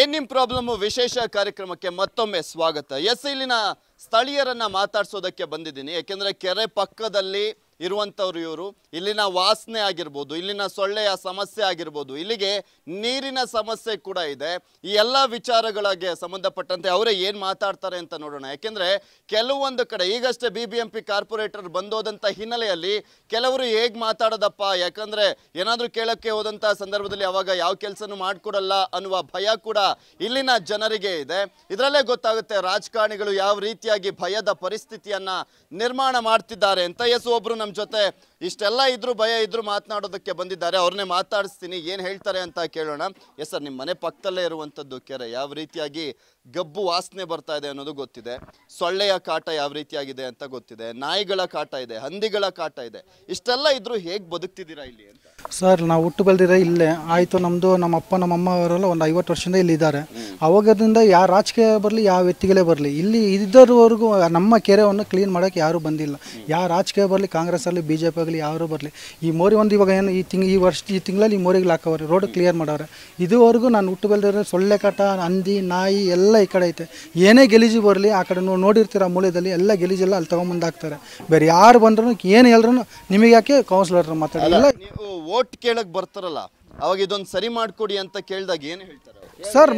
ಏನ್ ನಿಮ್ ಪ್ರಾಬ್ಲಮ್ಮು ವಿಶೇಷ ಕಾರ್ಯಕ್ರಮಕ್ಕೆ ಮತ್ತೊಮ್ಮೆ ಸ್ವಾಗತ ಎಸ್ ಇಲ್ಲಿನ ಸ್ಥಳೀಯರನ್ನ ಮಾತಾಡ್ಸೋದಕ್ಕೆ ಬಂದಿದ್ದೀನಿ ಯಾಕೆಂದ್ರೆ ಕೆರೆ ಪಕ್ಕದಲ್ಲಿ ಇರುವಂಥವ್ರು ಇವರು ಇಲ್ಲಿನ ವಾಸನೆ ಆಗಿರ್ಬೋದು ಇಲ್ಲಿನ ಸೊಳ್ಳೆಯ ಸಮಸ್ಯೆ ಆಗಿರ್ಬೋದು ಇಲ್ಲಿಗೆ ನೀರಿನ ಸಮಸ್ಯೆ ಕೂಡ ಇದೆ ಈ ಎಲ್ಲ ವಿಚಾರಗಳಿಗೆ ಸಂಬಂಧಪಟ್ಟಂತೆ ಅವರೇ ಏನು ಮಾತಾಡ್ತಾರೆ ಅಂತ ನೋಡೋಣ ಯಾಕೆಂದರೆ ಕೆಲವೊಂದು ಕಡೆ ಈಗಷ್ಟೇ B B M P corporator ಬಂದೋದಂಥ ಹಿನ್ನೆಲೆಯಲ್ಲಿ ಕೆಲವರು ಹೇಗೆ ಮಾತಾಡೋದಪ್ಪ ಯಾಕಂದರೆ ಏನಾದರೂ ಕೇಳೋಕ್ಕೆ ಹೋದಂಥ ಸಂದರ್ಭದಲ್ಲಿ ಅವಾಗ ಯಾವ ಕೆಲಸನೂ ಮಾಡಿಕೊಡಲ್ಲ ಅನ್ನುವ ಭಯ ಕೂಡ ಇಲ್ಲಿನ ಜನರಿಗೆ ಇದೆ ಇದರಲ್ಲೇ ಗೊತ್ತಾಗುತ್ತೆ ರಾಜಕಾರಣಿಗಳು ಯಾವ ರೀತಿಯಾಗಿ ಭಯದ ಪರಿಸ್ಥಿತಿಯನ್ನು ನಿರ್ಮಾಣ ಮಾಡ್ತಿದ್ದಾರೆ ಅಂತ ಎಸ್ ಒಬ್ಬರು ನಮ್ಮ ಜೊತೆ ಇಷ್ಟೆಲ್ಲ ಇದ್ರು ಭಯ ಇದ್ರು ಮಾತನಾಡೋದಕ್ಕೆ ಬಂದಿದ್ದಾರೆ ಅವ್ರನ್ನೇ ಮಾತಾಡಿಸ್ತೀನಿ ಏನು ಹೇಳ್ತಾರೆ ಅಂತ ಕೇಳೋಣ ಎಸ್ ಸರ್ ನಿಮ್ಮ ಮನೆ ಪಕ್ಕದಲ್ಲೇ ಇರುವಂಥದ್ದು ಕೆರೆ ಯಾವ ರೀತಿಯಾಗಿ ಗಬ್ಬು ವಾಸನೆ ಬರ್ತಾ ಇದೆ ಅನ್ನೋದು ಗೊತ್ತಿದೆ ಸೊಳ್ಳೆಯ ಕಾಟ ಯಾವ ರೀತಿಯಾಗಿದೆ ಅಂತ ಗೊತ್ತಿದೆ ನಾಯಿಗಳ ಕಾಟ ಇದೆ ಹಂದಿಗಳ ಕಾಟ ಇದೆ ಇಷ್ಟೆಲ್ಲ ಇದ್ರು ಹೇಗೆ ಬದುಕ್ತಿದ್ದೀರಾ ಇಲ್ಲಿ ಅಂತ ಸರ್ ನಾವು ಹುಟ್ಟು ಬೆಳೆದಿರೋ ಇಲ್ಲೇ ಆಯಿತು ನಮ್ಮದು ನಮ್ಮ ಅಪ್ಪ ನಮ್ಮ ಅಮ್ಮ ಅವರೆಲ್ಲ ಒಂದು ಐವತ್ತು ವರ್ಷದಿಂದ ಇಲ್ಲಿದ್ದಾರೆ ಅವಾಗದಿಂದ ಯಾವ ರಾಜಕೀಯ ಬರಲಿ ಯಾವ ವ್ಯಕ್ತಿಗಳೇ ಬರಲಿ ಇಲ್ಲಿ ಇದ್ದರವರೆಗೂ ನಮ್ಮ ಕೆರೆಯನ್ನು ಕ್ಲೀನ್ ಮಾಡೋಕ್ಕೆ ಯಾರೂ ಬಂದಿಲ್ಲ ಯಾವ ರಾಜಕೀಯ ಬರಲಿ ಆಗಲಿ ಬಿ ಜೆ ಪಿ ಆಗಲಿ ಯಾರೂ ಬರಲಿ ಈ ಮೋರಿ ಒಂದು ಇವಾಗ ಏನು ಈ ತಿಂಗ್ ಈ ವರ್ಷ ಈ ತಿಂಗಳಲ್ಲಿ ಈ ಮೋರಿಗೆ ಹಾಕವ್ರೆ ರೋಡ್ ಕ್ಲಿಯರ್ ಮಾಡೋರೆ ಇದುವರೆಗೂ ನಾನು ಹುಟ್ಟು ಬೆಳೆದಿರೋ ಸೊಳ್ಳೆ ಕಾಟ ಹಂದಿ ನಾಯಿ ಎಲ್ಲ ಈ ಕಡೆ ಐತೆ ಏನೇ ಗೆಲೀಜು ಬರಲಿ ಆ ಕಡೆ ನೋಡಿರ್ತೀರ ಮೂಲದಲ್ಲಿ ಎಲ್ಲ ಗೆಲೀಜೆಲ್ಲ ಅಲ್ಲಿ ತೊಗೊಂಬಂದು ಹಾಕ್ತಾರೆ ಬೇರೆ ಯಾರು ಬಂದ್ರೂ ಏನು ಹೇಳಿದ್ರು ನಿಮಗೆ ಯಾಕೆ ಕೌನ್ಸಿಲರ್ ಮಾತಾಡಲ್ಲ ಓಟ್ ಕೇಳಕ್ ಬರ್ತಾರಲ್ಲ ಅವಾಗ ಇದೊಂದು ಸರಿ ಮಾಡ್ಕೊಡಿ ಅಂತ ಕೇಳಿದಾಗ ಏನು ಹೇಳ್ತಾರೆ ಸರ್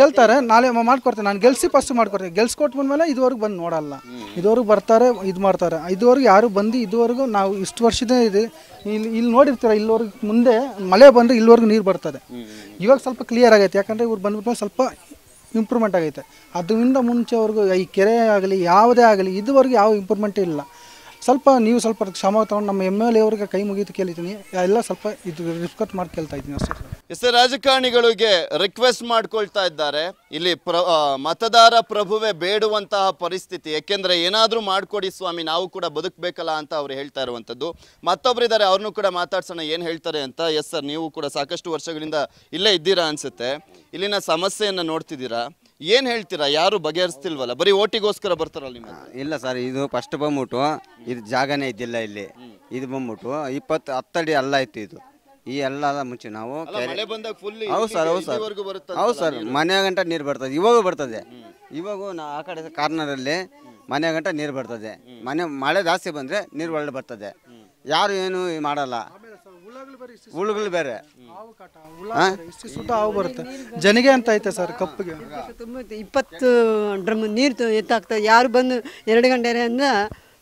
ಹೇಳ್ತಾರೆ ನಾಳೆ ಮಾಡ್ಕೊಡ್ತೇನೆ ನಾನು ಗೆಲ್ಸಿ ಫಸ್ಟ್ ಮಾಡ್ಕೊಡ್ತೀನಿ ಗೆಲ್ಸ್ಕೊಟ್ ಬಂದ್ಮೇಲೆ ಇದುವರೆಗೂ ಬಂದು ನೋಡಲ್ಲ ಇದುವರೆಗೂ ಬರ್ತಾರೆ ಇದು ಮಾಡ್ತಾರೆ ಇದುವರೆಗೂ ಯಾರು ಬಂದು ಇದುವರೆಗೂ ನಾವು ಇಷ್ಟು ವರ್ಷದೇ ಇದೆ ಇಲ್ಲಿ ಇಲ್ಲಿ ನೋಡಿರ್ತೀರ ಇಲ್ಲಿವರೆಗೂ ಮುಂದೆ ಮಳೆ ಬಂದರೆ ಇಲ್ಲಿವರೆಗೂ ನೀರು ಬರ್ತದೆ ಇವಾಗ ಸ್ವಲ್ಪ ಕ್ಲಿಯರ್ ಆಗೈತೆ ಯಾಕಂದರೆ ಇವ್ರು ಬಂದ್ಬಿಟ್ಟು ಸ್ವಲ್ಪ ಇಂಪ್ರೂವ್ಮೆಂಟ್ ಆಗೈತೆ ಅದರಿಂದ ಮುಂಚೆವರೆಗೂ ಈ ಕೆರೆ ಆಗಲಿ ಯಾವುದೇ ಆಗಲಿ ಇದುವರೆಗೂ ಯಾವ ಇಂಪ್ರೂವ್ಮೆಂಟ್ ಇಲ್ಲ ಸ್ವಲ್ಪ ನೀವು ಸ್ವಲ್ಪ ಕ್ಷಮ ತಗೊಂಡು ನಮ್ಮ ಎಮ್ ಎಲ್ ಎ ಕೈ ಮುಗಿದು ಕೇಳಿದ್ದೀನಿ ಎಲ್ಲ ಸ್ವಲ್ಪ ಇದು ರಿಸ್ಕತ್ ಮಾಡಿ ಕೇಳ್ತಾ ಇದ್ದೀನಿ ಅಷ್ಟೇ ಎಸ್ ರಾಜಕಾರಣಿಗಳಿಗೆ ರಿಕ್ವೆಸ್ಟ್ ಮಾಡ್ಕೊಳ್ತಾ ಇದ್ದಾರೆ ಇಲ್ಲಿ ಪ್ರ ಮತದಾರ ಪ್ರಭುವೆ ಬೇಡುವಂತಹ ಪರಿಸ್ಥಿತಿ ಯಾಕೆಂದ್ರೆ ಏನಾದರೂ ಮಾಡ್ಕೊಡಿ ಸ್ವಾಮಿ ನಾವು ಕೂಡ ಬದುಕಬೇಕಲ್ಲ ಅಂತ ಅವ್ರು ಹೇಳ್ತಾ ಇರುವಂಥದ್ದು ಮತ್ತೊಬ್ಬರಿದ್ದಾರೆ ಅವ್ರನ್ನೂ ಕೂಡ ಮಾತಾಡ್ಸೋಣ ಏನು ಹೇಳ್ತಾರೆ ಅಂತ ಎಸ್ ಸರ್ ನೀವು ಕೂಡ ಸಾಕಷ್ಟು ವರ್ಷಗಳಿಂದ ಇಲ್ಲೇ ಇದ್ದೀರಾ ಅನಿಸುತ್ತೆ ಇಲ್ಲಿನ ಸಮಸ್ಯೆಯನ್ನು ನೋಡ್ತಿದ್ದೀರಾ ಏನ್ ಹೇಳ್ತೀರಾ ಯಾರು ಬಗೆಹರಿಸ್ತಿಲ್ವಲ್ಲ ಬರೀ ಓಟಿಗೋಸ್ಕರ ಬರ್ತಾರಲ್ಲ ನಿಮ್ಮ ಇಲ್ಲ ಸರ್ ಇದು ಫಸ್ಟ್ ಬಂದ್ಬಿಟ್ಟು ಇದು ಜಾಗನೇ ಇದ್ದಿಲ್ಲ ಇಲ್ಲಿ ಇದು ಬಂದ್ಬಿಟ್ಟು ಇಪ್ಪತ್ತು ಹತ್ತಡಿ ಅಲ್ಲ ಇತ್ತು ಇದು ಈ ಎಲ್ಲ ಮುಂಚೆ ನಾವು ಹೌದು ಸರ್ ಹೌದು ಸರ್ ಹೌದು ಸರ್ ಮನೆ ಗಂಟ ನೀರು ಬರ್ತದೆ ಇವಾಗೂ ಬರ್ತದೆ ಇವಾಗೂ ನಾ ಆ ಕಡೆ ಕಾರ್ನರಲ್ಲಿ ಮನೆ ಗಂಟ ನೀರು ಬರ್ತದೆ ಮನೆ ಮಳೆ ಜಾಸ್ತಿ ಬಂದರೆ ನೀರು ಒಳ್ಳೆ ಬರ್ತದೆ ಯಾರು ಏನು ಮಾಡಲ್ಲ ಹುಳುಗಳು ಬೇರೆ ಹಾವು ಬರುತ್ತೆ ಜನಗೆ ಅಂತ ಐತೆ ಸರ್ ಕಪ್ಪಿಗೆ ಇಪ್ಪತ್ತು ಡ್ರಮ್ ನೀರು ಎತ್ತಾಗ್ತದೆ ಯಾರು ಬಂದು ಎರಡು ಗಂಟೆ ಅಂದ್ರೆ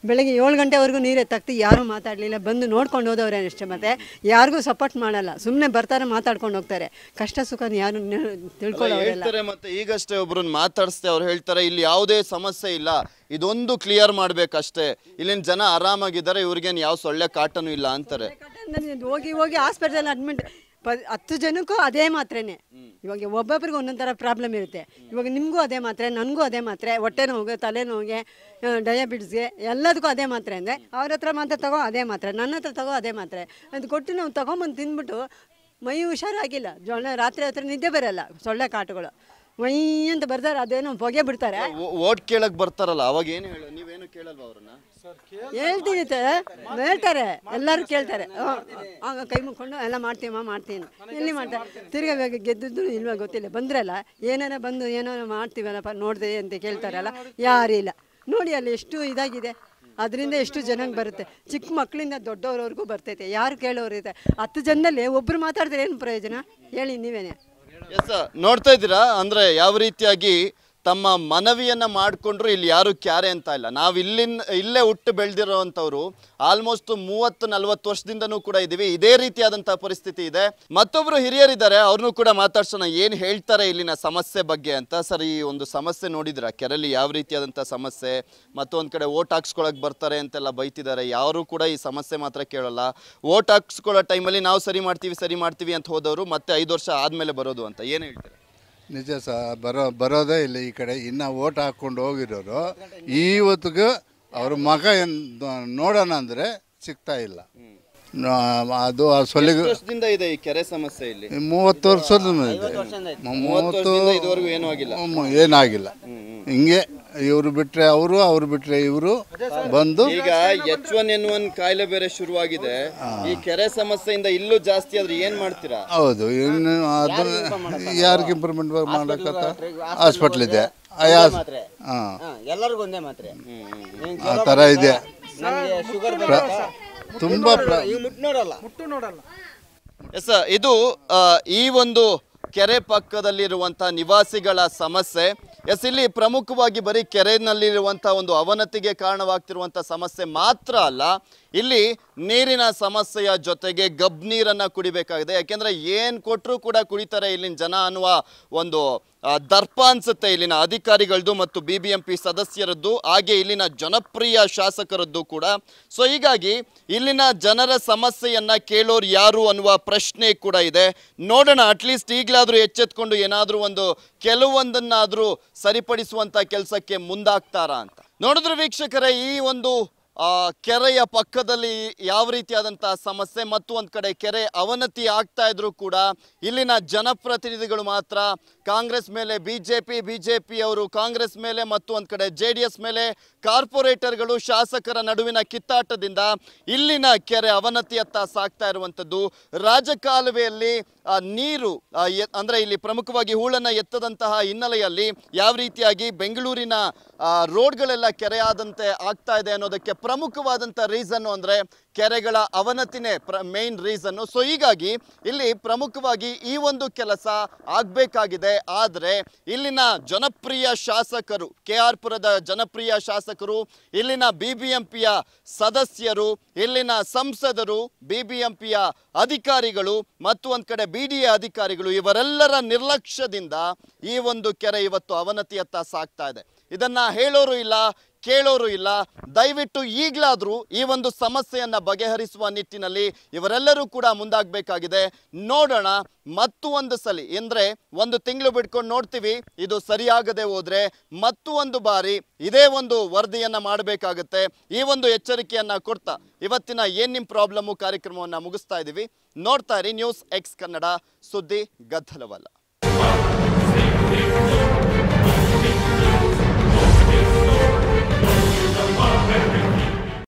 ಬೆಳಗ್ಗೆ ಏಳು ಗಂಟೆವರೆಗೂ ನೀರು ಎತ್ತಾಗ್ತಿ ಯಾರೂ ಮಾತಾಡಲಿಲ್ಲ ಬಂದು ನೋಡ್ಕೊಂಡು ಹೋದವ್ರೆ ಅಷ್ಟೇ ಮತ್ತೆ ಯಾರಿಗೂ ಸಪೋರ್ಟ್ ಮಾಡಲ್ಲ ಸುಮ್ಮನೆ ಬರ್ತಾರೆ ಮಾತಾಡ್ಕೊಂಡು ಹೋಗ್ತಾರೆ ಕಷ್ಟ ಸುಖನ ಯಾರು ಹೇಳ್ತಾರೆ ಮತ್ತೆ ಈಗಷ್ಟೇ ಒಬ್ರನ್ನ ಮಾತಾಡಿಸ್ತೇವೆ ಅವ್ರು ಹೇಳ್ತಾರೆ ಇಲ್ಲಿ ಯಾವುದೇ ಸಮಸ್ಯೆ ಇಲ್ಲ ಇದೊಂದು ಕ್ಲಿಯರ್ ಮಾಡ್ಬೇಕಷ್ಟೇ ಇಲ್ಲಿನ ಜನ ಆರಾಮಾಗಿದ್ದಾರೆ ಇವ್ರಿಗೇನು ಯಾವ ಸೊಳ್ಳೆ ಕಾಟನೂ ಇಲ್ಲ ಅಂತಾರೆ ನನಗೆ ಹೋಗಿ ಹೋಗಿ ಹಾಸ್ಪಿಟಲ್ ಅಡ್ಮಿಟ್ ಹತ್ತು ಜನಕ್ಕೂ ಅದೇ ಮಾತ್ರನೇ ಇವಾಗ ಒಬ್ಬೊಬ್ರಿಗೂ ಒಂದೊಂದು ಥರ ಪ್ರಾಬ್ಲಮ್ ಇರುತ್ತೆ ಇವಾಗ ನಿಮಗೂ ಅದೇ ಮಾತ್ರೆ ನನಗೂ ಅದೇ ಮಾತ್ರೆ ಹೊಟ್ಟೆ ನೋವು ತಲೆನೋವಿಗೆ ಡಯಾಬಿಟಿಸ್ಗೆ ಎಲ್ಲದಕ್ಕೂ ಅದೇ ಮಾತ್ರೆ ಅಂದರೆ ಅವ್ರ ಹತ್ರ ಮಾತ್ರ ತಗೋ ಅದೇ ಮಾತ್ರೆ ನನ್ನ ಹತ್ರ ತಗೋ ಅದೇ ಮಾತ್ರೆ ಅದು ಕೊಟ್ಟು ನಾವು ತಗೊಂಬಂದು ತಿಂದ್ಬಿಟ್ಟು ಮೈ ಹುಷಾರಾಗಿಲ್ಲ ಜೊಳ್ಳೆ ರಾತ್ರಿ ಹತ್ರ ನಿದ್ದೆ ಬರೋಲ್ಲ ಸೊಳ್ಳೆ ಕಾಟುಗಳು ಮೈ ಅಂತ ಬರ್ತಾರೆ ಅದೇನೋ ಹೊಗೆ ಬಿಡ್ತಾರೆ ಓಟ್ ಕೇಳಕ್ಕೆ ಬರ್ತಾರಲ್ಲ ಅವಾಗ ಏನು ಹೇಳ ನೀವೇನು ಕೇಳಲ್ವಾ ಅವ್ರನ್ನ ಹೇಳ್ತೀನಿ ಹೇಳ್ತಾರೆ ಎಲ್ಲರೂ ಕೇಳ್ತಾರೆ ಆಗ ಕೈ ಮುಕ್ಕೊಂಡು ಎಲ್ಲ ಮಾಡ್ತೀವಮ್ಮ ಮಾಡ್ತೀನಿ ಎಲ್ಲಿ ಮಾಡ್ತಾರೆ ತಿರ್ಗಾ ಗೆದ್ದಿದ್ದು ಇಲ್ವ ಗೊತ್ತಿಲ್ಲ ಬಂದ್ರಲ್ಲ ಏನಾರ ಬಂದು ಏನಾರ ಮಾಡ್ತೀವಲ್ಲಪ್ಪ ನೋಡಿದೆ ಅಂತ ಕೇಳ್ತಾರಲ್ಲ ಇಲ್ಲ ನೋಡಿ ಅಲ್ಲಿ ಎಷ್ಟು ಇದಾಗಿದೆ ಅದರಿಂದ ಎಷ್ಟು ಜನಕ್ಕೆ ಬರುತ್ತೆ ಚಿಕ್ಕ ಮಕ್ಕಳಿಂದ ದೊಡ್ಡವ್ರವ್ರಿಗೂ ಬರ್ತೈತೆ ಯಾರು ಕೇಳೋರು ಇದೆ ಹತ್ತು ಜನದಲ್ಲಿ ಒಬ್ಬರು ಮಾತಾಡಿದ್ರೆ ಏನು ಪ್ರಯೋಜನ ಹೇಳಿ ನೀವೇನೆ ಎಸ್ ನೋಡ್ತಾ ಇದ್ದೀರಾ ಅಂದರೆ ಯಾವ ರೀತಿಯಾಗಿ ತಮ್ಮ ಮನವಿಯನ್ನು ಮಾಡಿಕೊಂಡ್ರು ಇಲ್ಲಿ ಯಾರು ಕ್ಯಾರೆ ಅಂತ ಇಲ್ಲ ನಾವು ಇಲ್ಲಿನ ಇಲ್ಲೇ ಹುಟ್ಟು ಬೆಳೆದಿರೋವಂಥವ್ರು ಆಲ್ಮೋಸ್ಟ್ ಮೂವತ್ತು ನಲ್ವತ್ತು ವರ್ಷದಿಂದನೂ ಕೂಡ ಇದ್ದೀವಿ ಇದೇ ರೀತಿಯಾದಂಥ ಪರಿಸ್ಥಿತಿ ಇದೆ ಮತ್ತೊಬ್ಬರು ಹಿರಿಯರಿದ್ದಾರೆ ಅವ್ರನ್ನೂ ಕೂಡ ಮಾತಾಡ್ಸೋಣ ಏನು ಹೇಳ್ತಾರೆ ಇಲ್ಲಿನ ಸಮಸ್ಯೆ ಬಗ್ಗೆ ಅಂತ ಸರ್ ಈ ಒಂದು ಸಮಸ್ಯೆ ನೋಡಿದ್ರ ಕೆರೆಯಲ್ಲಿ ಯಾವ ರೀತಿಯಾದಂಥ ಸಮಸ್ಯೆ ಮತ್ತೊಂದು ಕಡೆ ಓಟ್ ಹಾಕ್ಸ್ಕೊಳಕ್ಕೆ ಬರ್ತಾರೆ ಅಂತೆಲ್ಲ ಬೈತಿದ್ದಾರೆ ಯಾರು ಕೂಡ ಈ ಸಮಸ್ಯೆ ಮಾತ್ರ ಕೇಳಲ್ಲ ಓಟ್ ಹಾಕ್ಸ್ಕೊಳ್ಳೋ ಟೈಮಲ್ಲಿ ನಾವು ಸರಿ ಮಾಡ್ತೀವಿ ಸರಿ ಮಾಡ್ತೀವಿ ಅಂತ ಹೋದವರು ಮತ್ತೆ ಐದು ವರ್ಷ ಆದಮೇಲೆ ಬರೋದು ಅಂತ ಏನು ಹೇಳ್ತಾರೆ ನಿಜ ಸರ್ ಬರೋ ಬರೋದೇ ಇಲ್ಲ ಈ ಕಡೆ ಇನ್ನು ಓಟ್ ಹಾಕ್ಕೊಂಡು ಹೋಗಿರೋರು ಇವತ್ತಿಗೂ ಅವ್ರ ಮಗ ನೋಡೋಣ ಅಂದರೆ ಸಿಗ್ತಾ ಇಲ್ಲ ಅದು ಆ ಸೊಲಿಗೆ ಇದೆ ಈ ಕೆರೆ ಸಮಸ್ಯೆ ಇಲ್ಲಿ ಮೂವತ್ತು ವರ್ಷದ ಇದೆ ಮೂವತ್ತು ಏನಾಗಿಲ್ಲ ಹಿಂಗೆ ಇವರು ಬಿಟ್ರೆ ಅವರು ಅವ್ರು ಬಿಟ್ರೆ ಇವರು ಬಂದು ಈಗ ಎಚ್ ಒನ್ ಎನ್ ಒನ್ ಕಾಯಿಲೆ ಬೇರೆ ಶುರುವಾಗಿದೆ ಈ ಕೆರೆ ಸಮಸ್ಯೆಯಿಂದ ಇಲ್ಲೂ ಜಾಸ್ತಿ ಆದ್ರೆ ಏನ್ ಮಾಡ್ತೀರಾ ಹೌದು ಇನ್ನು ಅದನ್ನ ಯಾರಿಗೆ ಇಂಪ್ರೂವ್ಮೆಂಟ್ ಮಾಡಕ್ಕ ಹಾಸ್ಪಿಟಲ್ ಇದೆ ಎಲ್ಲರಿಗೂ ಒಂದೇ ಮಾತ್ರೆ ಆ ಥರ ಇದೆ ತುಂಬಾ ಎಸ್ ಇದು ಈ ಒಂದು ಕೆರೆ ಪಕ್ಕದಲ್ಲಿರುವಂಥ ನಿವಾಸಿಗಳ ಸಮಸ್ಯೆ ಎಸ್ ಇಲ್ಲಿ ಪ್ರಮುಖವಾಗಿ ಬರೀ ಕೆರೆನಲ್ಲಿರುವಂಥ ಒಂದು ಅವನತಿಗೆ ಕಾರಣವಾಗ್ತಿರುವಂಥ ಸಮಸ್ಯೆ ಮಾತ್ರ ಅಲ್ಲ ಇಲ್ಲಿ ನೀರಿನ ಸಮಸ್ಯೆಯ ಜೊತೆಗೆ ಗಬ್ ನೀರನ್ನು ಕುಡಿಬೇಕಾಗಿದೆ ಯಾಕೆಂದರೆ ಏನು ಕೊಟ್ಟರೂ ಕೂಡ ಕುಡಿತಾರೆ ಇಲ್ಲಿನ ಜನ ಅನ್ನುವ ಒಂದು ದರ್ಪ ಅನ್ಸುತ್ತೆ ಇಲ್ಲಿನ ಅಧಿಕಾರಿಗಳದ್ದು ಮತ್ತು ಬಿ ಬಿ ಎಂ ಪಿ ಸದಸ್ಯರದ್ದು ಹಾಗೆ ಇಲ್ಲಿನ ಜನಪ್ರಿಯ ಶಾಸಕರದ್ದು ಕೂಡ ಸೊ ಹೀಗಾಗಿ ಇಲ್ಲಿನ ಜನರ ಸಮಸ್ಯೆಯನ್ನ ಕೇಳೋರು ಯಾರು ಅನ್ನುವ ಪ್ರಶ್ನೆ ಕೂಡ ಇದೆ ನೋಡೋಣ ಅಟ್ಲೀಸ್ಟ್ ಈಗಲಾದರೂ ಎಚ್ಚೆತ್ಕೊಂಡು ಏನಾದರೂ ಒಂದು ಕೆಲವೊಂದನ್ನಾದರೂ ಸರಿಪಡಿಸುವಂತ ಕೆಲಸಕ್ಕೆ ಮುಂದಾಗ್ತಾರಾ ಅಂತ ನೋಡಿದ್ರೆ ವೀಕ್ಷಕರೇ ಈ ಒಂದು ಕೆರೆಯ ಪಕ್ಕದಲ್ಲಿ ಯಾವ ರೀತಿಯಾದಂಥ ಸಮಸ್ಯೆ ಮತ್ತು ಒಂದು ಕಡೆ ಕೆರೆ ಅವನತಿ ಆಗ್ತಾ ಇದ್ರೂ ಕೂಡ ಇಲ್ಲಿನ ಜನಪ್ರತಿನಿಧಿಗಳು ಮಾತ್ರ ಕಾಂಗ್ರೆಸ್ ಮೇಲೆ B J P B J ಪಿಯವರು ಕಾಂಗ್ರೆಸ್ ಮೇಲೆ ಮತ್ತು ಒಂದು ಕಡೆ ಜೆ ಡಿ ಎಸ್ ಮೇಲೆ ಕಾರ್ಪೊರೇಟರ್ಗಳು ಶಾಸಕರ ನಡುವಿನ ಕಿತ್ತಾಟದಿಂದ ಇಲ್ಲಿನ ಕೆರೆ ಅವನತಿಯತ್ತ ಸಾಗ್ತಾ ಇರುವಂಥದ್ದು ರಾಜಕಾಲುವೆಯಲ್ಲಿ ನೀರು ಅಂದರೆ ಇಲ್ಲಿ ಪ್ರಮುಖವಾಗಿ ಹೂಳನ್ನು ಎತ್ತದಂತಹ ಹಿನ್ನೆಲೆಯಲ್ಲಿ ಯಾವ ರೀತಿಯಾಗಿ ಬೆಂಗಳೂರಿನ ರೋಡ್ಗಳೆಲ್ಲ ಕೆರೆಯಾದಂತೆ ಆಗ್ತಾ ಇದೆ ಅನ್ನೋದಕ್ಕೆ ಪ್ರಮುಖವಾದಂಥ ರೀಸನ್ನು ಅಂದರೆ ಕೆರೆಗಳ ಅವನತಿನೇ ಪ್ರ ಮೇನ್ ರೀಸನ್ನು ಸೊ ಹೀಗಾಗಿ ಇಲ್ಲಿ ಪ್ರಮುಖವಾಗಿ ಈ ಒಂದು ಕೆಲಸ ಆಗಬೇಕಾಗಿದೆ ಆದರೆ ಇಲ್ಲಿನ ಜನಪ್ರಿಯ ಶಾಸಕರು ಕೆ ಆರ್ ಪುರದ ಜನಪ್ರಿಯ ಶಾಸಕರು ಇಲ್ಲಿನ ಬಿ ಬಿ ಎಂ ಪಿಯ ಸದಸ್ಯರು ಇಲ್ಲಿನ ಸಂಸದರು ಬಿ ಬಿ ಎಂ ಪಿಯ ಅಧಿಕಾರಿಗಳು ಮತ್ತು ಒಂದು ಕಡೆ ಬಿ ಡಿ ಎ ಅಧಿಕಾರಿಗಳು ಇವರೆಲ್ಲರ ನಿರ್ಲಕ್ಷ್ಯದಿಂದ ಈ ಒಂದು ಕೆರೆ ಇವತ್ತು ಅವನತಿಯತ್ತ ಸಾಕ್ತಾ ಇದೆ ಇದನ್ನ ಹೇಳೋರು ಇಲ್ಲ ಕೇಳೋರು ಇಲ್ಲ ದಯವಿಟ್ಟು ಈಗಲಾದರೂ ಈ ಒಂದು ಸಮಸ್ಯೆಯನ್ನು ಬಗೆಹರಿಸುವ ನಿಟ್ಟಿನಲ್ಲಿ ಇವರೆಲ್ಲರೂ ಕೂಡ ಮುಂದಾಗಬೇಕಾಗಿದೆ ನೋಡೋಣ ಮತ್ತು ಒಂದು ಸಲ ಅಂದರೆ ಒಂದು ತಿಂಗಳು ಬಿಟ್ಕೊಂಡು ನೋಡ್ತೀವಿ ಇದು ಸರಿಯಾಗದೆ ಹೋದರೆ ಮತ್ತು ಒಂದು ಬಾರಿ ಇದೇ ಒಂದು ವರದಿಯನ್ನು ಮಾಡಬೇಕಾಗುತ್ತೆ ಈ ಒಂದು ಎಚ್ಚರಿಕೆಯನ್ನು ಕೊಡ್ತಾ ಇವತ್ತಿನ ಏನ್ ನಿಮ್ಮ ಪ್ರಾಬ್ಲಮ್ಮು ಕಾರ್ಯಕ್ರಮವನ್ನು ಮುಗಿಸ್ತಾ ಇದ್ದೀವಿ ನೋಡ್ತಾ ಇರಿ ನ್ಯೂಸ್ ಎಕ್ಸ್ ಕನ್ನಡ ಸುದ್ದಿ ಗದ್ದಲವಲ್ಲ